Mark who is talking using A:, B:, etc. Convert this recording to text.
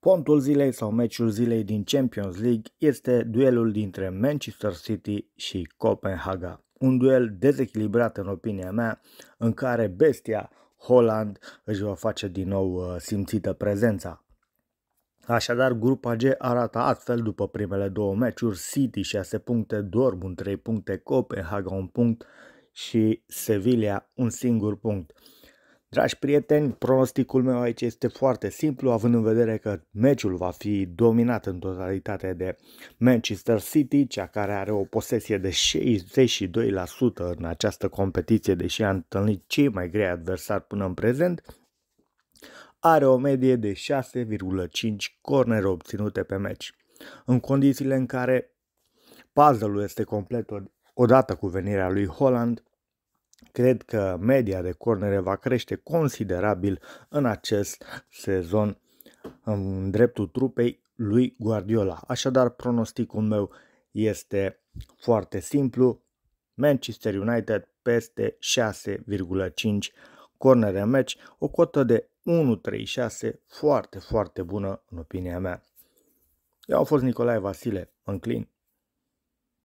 A: Pontul zilei sau meciul zilei din Champions League este duelul dintre Manchester City și Copenhaga. Un duel dezechilibrat în opinia mea, în care bestia Holland își va face din nou uh, simțită prezența. Așadar, grupa G arată astfel după primele două meciuri, City 6 puncte, Dortmund 3 puncte, Copenhaga 1 punct și Sevilla un singur punct. Dragi prieteni, pronosticul meu aici este foarte simplu, având în vedere că meciul va fi dominat în totalitate de Manchester City, cea care are o posesie de 62% în această competiție, deși a întâlnit cei mai grei adversari până în prezent. Are o medie de 6,5 cornere obținute pe meci. În condițiile în care puzzle-ul este complet odată cu venirea lui Holland, Cred că media de cornere va crește considerabil în acest sezon în dreptul trupei lui Guardiola. Așadar, pronosticul meu este foarte simplu. Manchester United peste 6,5 cornere în meci, o cotă de 1,36, foarte, foarte bună în opinia mea. Eu am fost Nicolae Vasile, înclin